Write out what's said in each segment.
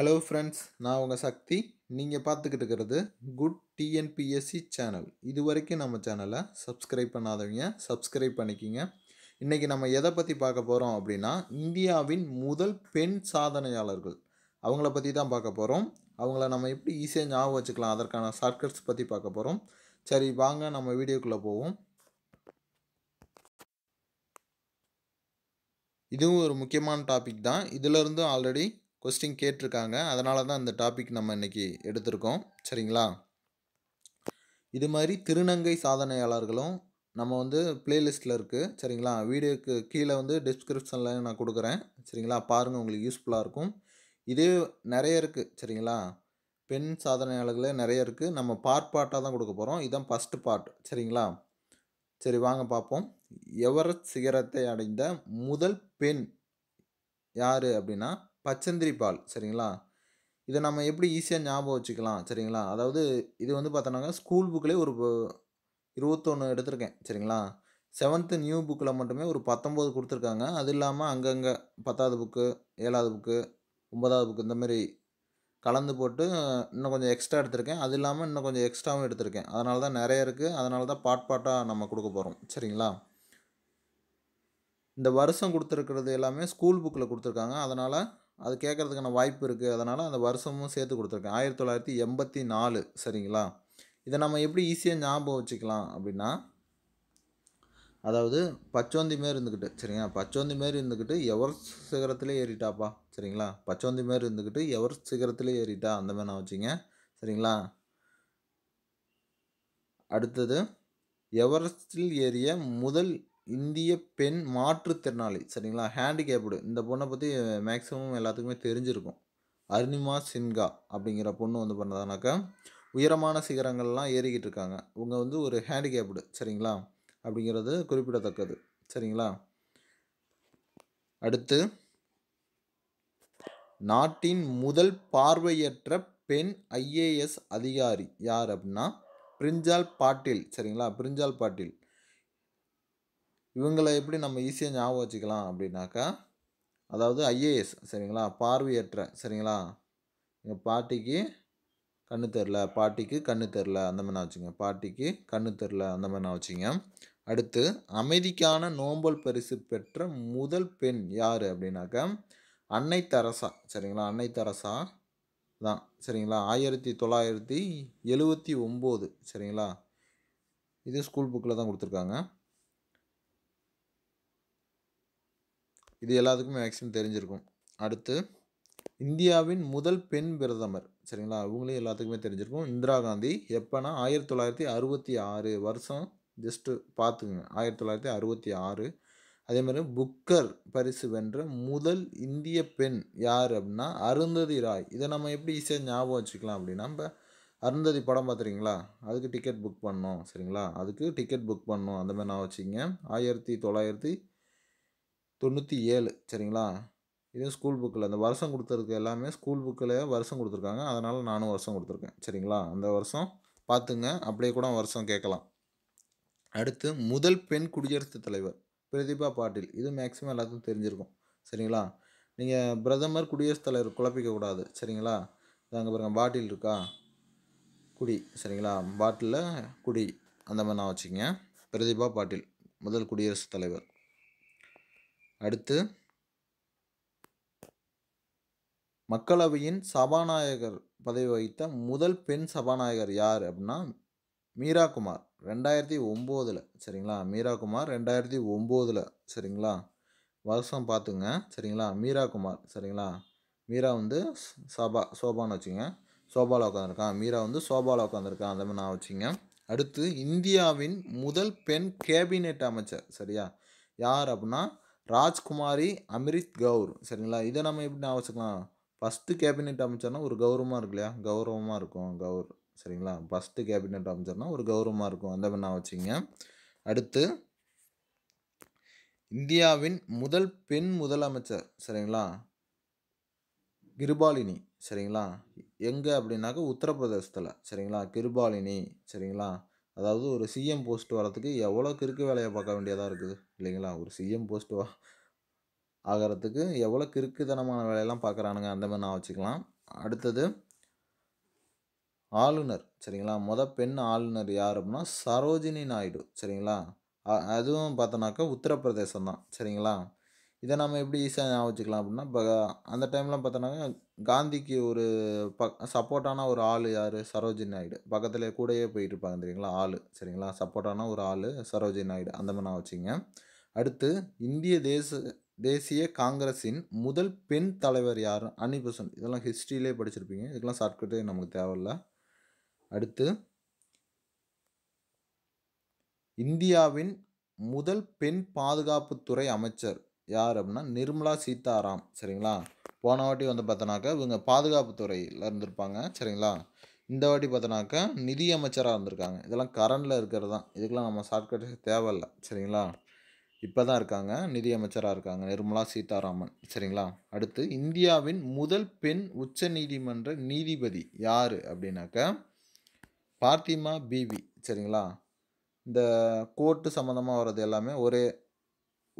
hello friends நான் உங்கள் சக்தி நீங்கள் பார்த்துக்கிட்டு இருக்கிறது குட் டிஎன்பிஎஸ்சி சேனல் இது வரைக்கும் நம்ம சேனலை சப்ஸ்கிரைப் பண்ணாதவங்க சப்ஸ்கிரைப் பண்ணிக்கிங்க இன்றைக்கி நம்ம எதை பற்றி பார்க்க போகிறோம் அப்படின்னா இந்தியாவின் முதல் பெண் சாதனையாளர்கள் அவங்கள பற்றி தான் பார்க்க போகிறோம் அவங்கள நம்ம எப்படி ஈஸியாக ஞாபகம் வச்சுக்கலாம் அதற்கான ஷார்ட்கட்ஸ் பற்றி பார்க்க போகிறோம் சரி வாங்க நம்ம வீடியோக்குள்ளே போவோம் இதுவும் ஒரு முக்கியமான டாபிக் தான் இதிலிருந்து ஆல்ரெடி கொஸ்டின் கேட்டிருக்காங்க அதனால தான் இந்த டாபிக் நம்ம இன்றைக்கி எடுத்திருக்கோம் சரிங்களா இது மாதிரி திருநங்கை சாதனையாளர்களும் நம்ம வந்து பிளேலிஸ்ட்டில் இருக்குது சரிங்களா வீடியோக்கு கீழே வந்து டிஸ்கிரிப்ஷனில் நான் கொடுக்குறேன் சரிங்களா பாருங்கள் உங்களுக்கு யூஸ்ஃபுல்லாக இருக்கும் இதே நிறைய இருக்குது சரிங்களா பெண் சாதனையாளர்களே நிறைய இருக்குது நம்ம பார்ட் பார்ட்டாக தான் கொடுக்க போகிறோம் இதுதான் ஃபஸ்ட்டு பார்ட் சரிங்களா சரி வாங்க பார்ப்போம் எவரஸ்ட் சிகரத்தை அடைந்த முதல் பெண் யார் அப்படின்னா பச்சந்திரி பால் சரிங்களா இதை நம்ம எப்படி ஈஸியாக ஞாபகம் வச்சுக்கலாம் சரிங்களா அதாவது இது வந்து பார்த்தோன்னாங்க ஸ்கூல் புக்கிலே ஒரு இருபத்தொன்று எடுத்திருக்கேன் சரிங்களா செவன்த்து நியூ புக்கில் மட்டுமே ஒரு பத்தொம்போது கொடுத்துருக்காங்க அது இல்லாமல் அங்கங்கே பத்தாவது புக்கு ஏழாவது புக்கு ஒன்பதாவது புக்கு இந்த மாதிரி கலந்து போட்டு இன்னும் கொஞ்சம் எக்ஸ்ட்ரா எடுத்திருக்கேன் அது இல்லாமல் இன்னும் கொஞ்சம் எக்ஸ்ட்ராவும் எடுத்திருக்கேன் அதனால தான் நிறைய இருக்குது அதனால தான் பாட் பாட்டாக நம்ம கொடுக்க போகிறோம் சரிங்களா இந்த வருஷம் கொடுத்துருக்கிறது எல்லாமே ஸ்கூல் புக்கில் கொடுத்துருக்காங்க அதனால் அது கேட்குறதுக்கான வாய்ப்பு இருக்குது அதனால் அந்த வருஷமும் சேர்த்து கொடுத்துருக்கேன் ஆயிரத்தி தொள்ளாயிரத்தி எண்பத்தி நாலு சரிங்களா இதை நம்ம எப்படி ஈஸியாக ஞாபகம் வச்சுக்கலாம் அப்படின்னா அதாவது பச்சோந்தி மாரி இருந்துக்கிட்டு சரிங்களா பச்சோந்தி மாரி இருந்துக்கிட்டு எவர் சிகரத்துலேயே ஏறிட்டாப்பா சரிங்களா பச்சோந்தி மாரி இருந்துக்கிட்டு எவர் சிகரத்துலேயே ஏறிட்டா அந்த மாதிரி நான் வச்சுங்க சரிங்களா அடுத்தது எவரெஸ்டில் ஏறிய முதல் இந்திய பெண் மாற்றுத்திறனாளி சரிங்களா ஹேண்டிகேப்டு இந்த பொண்ணை பற்றி மேக்ஸிமம் எல்லாத்துக்குமே தெரிஞ்சிருக்கும் அருணிமா சின்கா அப்படிங்கிற பொண்ணு வந்து பண்ணதானாக்கா உயரமான சிகரங்கள்லாம் ஏறிக்கிட்டு இருக்காங்க இவங்க வந்து ஒரு ஹேண்டிகேப்டு சரிங்களா அப்படிங்கிறது குறிப்பிடத்தக்கது சரிங்களா அடுத்து நாட்டின் முதல் பார்வையற்ற பெண் ஐஏஎஸ் அதிகாரி யார் அப்படின்னா பிரிஞ்சால் பாட்டில் சரிங்களா பிரிஞ்சால் பாட்டில் இவங்களை எப்படி நம்ம ஈஸியாக ஞாபகம் வச்சுக்கலாம் அப்படின்னாக்கா அதாவது ஐஏஎஸ் சரிங்களா பார்வையற்ற சரிங்களா எங்கள் பாட்டிக்கு கண்ணு தெரில பாட்டிக்கு கண்ணு தெரில அந்த மாதிரி நான் வச்சுங்க பாட்டிக்கு கண்ணு தெரில அந்த மாதிரி நான் வச்சுங்க அடுத்து அமைதிக்கான நோம்பல் பரிசு பெற்ற முதல் பெண் யார் அப்படின்னாக்கா அன்னை தரசா சரிங்களா அன்னை தரசா தான் சரிங்களா ஆயிரத்தி தொள்ளாயிரத்தி எழுவத்தி ஒம்பது சரிங்களா இது ஸ்கூல் புக்கில் தான் கொடுத்துருக்காங்க இது எல்லாத்துக்குமே மேக்ஸிமம் தெரிஞ்சிருக்கும் அடுத்து இந்தியாவின் முதல் பெண் பிரதமர் சரிங்களா அவங்களையும் எல்லாத்துக்குமே தெரிஞ்சிருக்கும் இந்திரா காந்தி எப்போனா ஆயிரத்தி தொள்ளாயிரத்தி அறுபத்தி ஆறு வருஷம் ஜஸ்ட்டு பார்த்துக்குங்க ஆயிரத்தி தொள்ளாயிரத்தி அறுபத்தி ஆறு அதே மாதிரி புக்கர் பரிசு வென்ற முதல் இந்திய பெண் யார் அப்படின்னா அருந்ததி ராய் இதை நம்ம எப்படி ஈஸியாக ஞாபகம் வச்சுக்கலாம் அப்படின்னா நம்ம அருந்ததி படம் பார்த்துறீங்களா அதுக்கு டிக்கெட் புக் பண்ணோம் சரிங்களா அதுக்கு டிக்கெட் புக் பண்ணோம் அந்த மாதிரி நான் வச்சுக்கங்க ஆயிரத்தி தொள்ளாயிரத்தி தொண்ணூற்றி ஏழு சரிங்களா இதுவும் ஸ்கூல் புக்கில் அந்த வருஷம் கொடுத்துருக்கு எல்லாமே ஸ்கூல் புக்கில் வருஷம் கொடுத்துருக்காங்க அதனால் நானும் வருஷம் கொடுத்துருக்கேன் சரிங்களா அந்த வருஷம் பார்த்துங்க அப்படியே கூட வருஷம் கேட்கலாம் அடுத்து முதல் பெண் குடியரசுத் தலைவர் பிரதீபா பாட்டில் இது மேக்ஸிமம் எல்லாத்துக்கும் தெரிஞ்சிருக்கும் சரிங்களா நீங்கள் பிரதமர் குடியரசுத் தலைவர் குழப்பிக்கக்கூடாது சரிங்களா அங்கே பாருங்கள் பாட்டில் இருக்கா குடி சரிங்களா பாட்டிலில் குடி அந்த மாதிரி நான் வச்சுக்கங்க பிரதீபா பாட்டில் முதல் குடியரசுத் தலைவர் அடுத்து மக்களவையின் சபாநாயகர் பதவி வகித்த முதல் பெண் சபாநாயகர் யார் அப்படின்னா மீரா குமார் ரெண்டாயிரத்தி ஒம்போதில் சரிங்களா மீரா குமார் ரெண்டாயிரத்தி ஒம்போதில் சரிங்களா வருஷம் பார்த்துங்க சரிங்களா மீரா குமார் சரிங்களா மீரா வந்து சபா சோபான்னு வச்சுங்க சோபாவில் உட்காந்துருக்கான் மீரா வந்து சோபாவில் உட்காந்துருக்கான் அந்த மாதிரி நான் வச்சுங்க அடுத்து இந்தியாவின் முதல் பெண் கேபினெட் அமைச்சர் சரியா யார் அப்படின்னா ராஜ்குமாரி அமிரித் கௌர் சரிங்களா இதை நம்ம எப்படி நான் வச்சுக்கலாம் ஃபஸ்ட்டு கேபினெட் அமைச்சர்னா ஒரு கௌரவமாக இருக்கு இல்லையா கௌரவமாக இருக்கும் கௌர் சரிங்களா ஃபஸ்ட்டு கேபினெட் அமைச்சர்னா ஒரு கௌரவமாக இருக்கும் அந்த மாதிரி நான் வச்சுங்க அடுத்து இந்தியாவின் முதல் பெண் முதலமைச்சர் சரிங்களா கிருபாலினி சரிங்களா எங்கே அப்படின்னாக்கா உத்தரப்பிரதேசத்தில் சரிங்களா கிருபாலினி சரிங்களா அதாவது ஒரு சிஎம் போஸ்ட் வரத்துக்கு எவ்வளோ கிறுக்கு வேலையை பார்க்க வேண்டியதாக இருக்குது இல்லைங்களா ஒரு சிஎம் போஸ்ட் வா ஆகிறதுக்கு எவ்வளோ கிறுக்குத்தனமான வேலையெல்லாம் பார்க்குறானுங்க அந்த மாதிரி நான் வச்சுக்கலாம் அடுத்தது ஆளுநர் சரிங்களா மொதல் பெண் ஆளுநர் யார் அப்படின்னா சரோஜினி நாயுடு சரிங்களா அதுவும் பார்த்தோன்னாக்கா உத்தரப்பிரதேசம் தான் சரிங்களா இதை நம்ம எப்படி ஈஸியாக ஞாபகம் வச்சுக்கலாம் அப்படின்னா இப்போ அந்த டைம்லாம் பார்த்தோன்னாக்கா காந்திக்கு ஒரு பக் சப்போர்ட்டான ஒரு ஆள் யார் சரோஜினி நாயுடு பக்கத்தில் கூடயே போயிட்டுருப்பாங்க தெரியுங்களா ஆள் சரிங்களா சப்போர்ட்டான ஒரு ஆள் சரோஜினி நாயுடு அந்த மாதிரி நான் வச்சுங்க அடுத்து இந்திய தேச தேசிய காங்கிரஸின் முதல் பெண் தலைவர் யார் அன்னி இதெல்லாம் ஹிஸ்ட்ரியிலே படிச்சிருப்பீங்க இதுக்கெல்லாம் ஷார்ட்கட்டே நமக்கு தேவையில்ல அடுத்து இந்தியாவின் முதல் பெண் பாதுகாப்புத்துறை அமைச்சர் யார் அப்படின்னா நிர்மலா சீதாராம் சரிங்களா போன வாட்டி வந்து பார்த்தோன்னாக்கா இவங்க பாதுகாப்புத்துறையில் இருந்திருப்பாங்க சரிங்களா இந்த வாட்டி பார்த்தோன்னாக்கா நிதியமைச்சராக இருந்திருக்காங்க இதெல்லாம் கரண்டில் இருக்கிறது தான் இதுக்கெல்லாம் நம்ம ஷார்ட்கட் தேவையில்ல சரிங்களா இப்போ தான் இருக்காங்க நிதியமைச்சராக இருக்காங்க நிர்மலா சீதாராமன் சரிங்களா அடுத்து இந்தியாவின் முதல் பெண் உச்ச நீதிமன்ற நீதிபதி யார் அப்படின்னாக்க பார்த்திமா பிவி சரிங்களா இந்த கோர்ட்டு சம்மந்தமாக வர்றது எல்லாமே ஒரே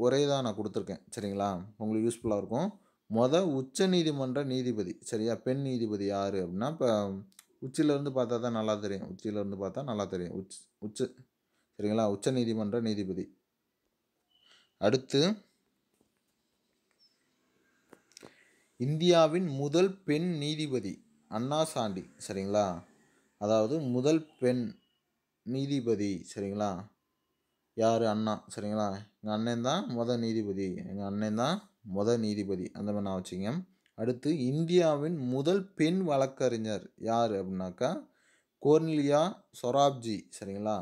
ஒரே தான் நான் கொடுத்துருக்கேன் சரிங்களா உங்களுக்கு யூஸ்ஃபுல்லாக இருக்கும் மொதல் உச்ச நீதிமன்ற நீதிபதி சரியா பெண் நீதிபதி யார் அப்படின்னா இப்போ உச்சியிலேருந்து பார்த்தா தான் நல்லா தெரியும் உச்சியிலேருந்து பார்த்தா நல்லா தெரியும் உச் உச்ச சரிங்களா உச்ச நீதிமன்ற நீதிபதி அடுத்து இந்தியாவின் முதல் பெண் நீதிபதி அண்ணா சாண்டி சரிங்களா அதாவது முதல் பெண் நீதிபதி சரிங்களா யார் அண்ணா சரிங்களா எங்கள் அண்ணன் தான் முத நீதிபதி எங்கள் அண்ணன் தான் முத நீதிபதி அந்த மாதிரி நான் வச்சுங்க அடுத்து இந்தியாவின் முதல் பெண் வழக்கறிஞர் யார் அப்படின்னாக்கா கோர்னிலியா சொராப்ஜி சரிங்களா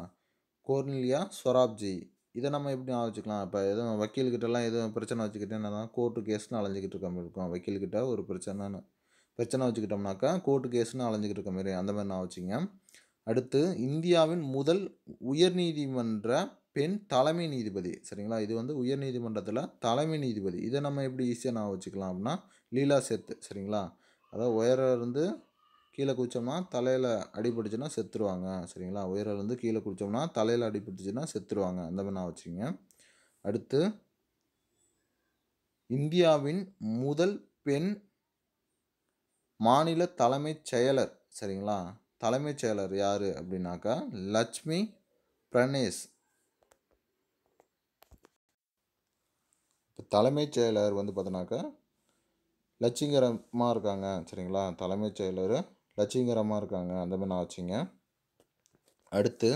கோர்னிலியா சொராப்ஜி இதை நம்ம எப்படி வச்சுக்கலாம் இப்போ எதுவும் வக்கீல்கிட்டலாம் எதுவும் பிரச்சனை வச்சுக்கிட்டே என்ன கோர்ட்டு கேஸ்னு அலைஞ்சிக்கிட்டு இருக்க மாதிரி இருக்கும் வக்கீல்கிட்ட ஒரு பிரச்சனைன்னு பிரச்சனை வச்சுக்கிட்டோம்னாக்கா கோர்ட்டு கேஸ்னு அலைஞ்சிக்கிட்டு இருக்க மாதிரி அந்த மாதிரி நான் வச்சுங்க அடுத்து இந்தியாவின் முதல் உயர்நீதிமன்ற பெண் தலைமை நீதிபதி சரிங்களா இது வந்து உயர் நீதிமன்றத்தில் தலைமை நீதிபதி இதை நம்ம எப்படி ஈஸியாக நான் வச்சுக்கலாம் அப்படின்னா லீலா செத்து சரிங்களா அதாவது உயரருந்து கீழே குடித்தோம்னா தலையில் அடிபட்டுச்சுன்னா செத்துருவாங்க சரிங்களா இருந்து கீழே குடித்தோம்னா தலையில் அடிபட்டுச்சுன்னா செத்துருவாங்க அந்த மாதிரி நான் வச்சுங்க அடுத்து இந்தியாவின் முதல் பெண் மாநில தலைமைச் செயலர் சரிங்களா தலைமைச் செயலர் யார் அப்படின்னாக்கா லட்சுமி பிரணேஷ் தலைமைச் செயலர் வந்து பார்த்தோன்னாக்கா லட்சிங்கரமாக இருக்காங்க சரிங்களா தலைமைச் செயலர் லட்சிங்கரமாக இருக்காங்க அந்த மாதிரி நான் வச்சுங்க அடுத்து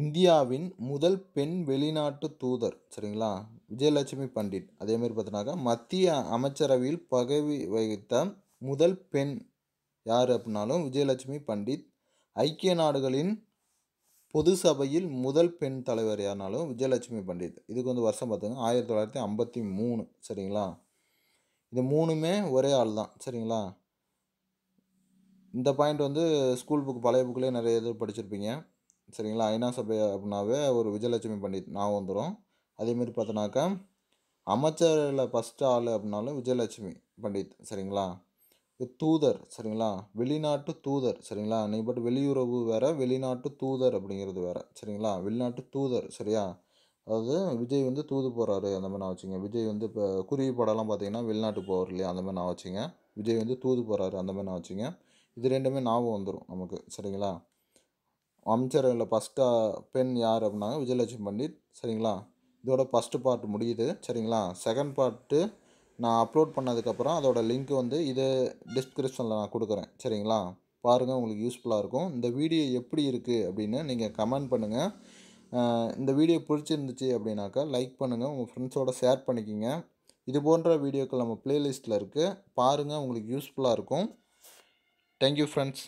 இந்தியாவின் முதல் பெண் வெளிநாட்டு தூதர் சரிங்களா விஜயலட்சுமி பண்டிட் மாதிரி பார்த்தினாக்கா மத்திய அமைச்சரவையில் பகவி வகித்த முதல் பெண் யார் அப்படின்னாலும் விஜயலட்சுமி பண்டிட் ஐக்கிய நாடுகளின் பொது சபையில் முதல் பெண் தலைவர் யாருனாலும் விஜயலட்சுமி பண்டிட் இதுக்கு வந்து வருஷம் பார்த்துங்க ஆயிரத்தி தொள்ளாயிரத்தி ஐம்பத்தி மூணு சரிங்களா இது மூணுமே ஒரே ஆள் தான் சரிங்களா இந்த பாயிண்ட் வந்து ஸ்கூல் புக் பழைய புக்கிலே நிறைய இது படிச்சிருப்பீங்க சரிங்களா ஐநா சபை அப்படின்னாவே ஒரு விஜயலட்சுமி பண்டித் நான் வந்துடும் அதேமாரி பார்த்தோன்னாக்கா அமைச்சரில் ஃபஸ்ட்டு ஆள் அப்படின்னாலும் விஜயலட்சுமி பண்டித் சரிங்களா தூதர் சரிங்களா வெளிநாட்டு தூதர் சரிங்களா நீங்கள் பட் வெளியுறவு வேறு வெளிநாட்டு தூதர் அப்படிங்கிறது வேறு சரிங்களா வெளிநாட்டு தூதர் சரியா அதாவது விஜய் வந்து தூது போகிறாரு அந்த மாதிரி நான் வச்சுங்க விஜய் வந்து இப்போ குருவி படம்லாம் பார்த்தீங்கன்னா வெளிநாட்டு போவார் இல்லையா அந்த மாதிரி நான் வச்சுங்க விஜய் வந்து தூது போகிறாரு அந்த மாதிரி நான் வச்சுங்க இது ரெண்டுமே ஞாபகம் வந்துடும் நமக்கு சரிங்களா அமைச்சரவையில் ஃபஸ்ட்டாக பெண் யார் அப்படின்னாங்க விஜயலட்சுமி பண்டிட் சரிங்களா இதோட ஃபஸ்ட்டு பார்ட் முடியுது சரிங்களா செகண்ட் பார்ட்டு நான் அப்லோட் பண்ணதுக்கப்புறம் அதோடய லிங்க் வந்து இது டிஸ்கிரிப்ஷனில் நான் கொடுக்குறேன் சரிங்களா பாருங்கள் உங்களுக்கு யூஸ்ஃபுல்லாக இருக்கும் இந்த வீடியோ எப்படி இருக்குது அப்படின்னு நீங்கள் கமெண்ட் பண்ணுங்கள் இந்த வீடியோ பிடிச்சிருந்துச்சு அப்படின்னாக்கா லைக் பண்ணுங்கள் உங்கள் ஃப்ரெண்ட்ஸோடு ஷேர் பண்ணிக்கிங்க இது போன்ற வீடியோக்கள் நம்ம ப்ளேலிஸ்ட்டில் இருக்குது பாருங்கள் உங்களுக்கு யூஸ்ஃபுல்லாக இருக்கும் தேங்க்யூ ஃப்ரெண்ட்ஸ்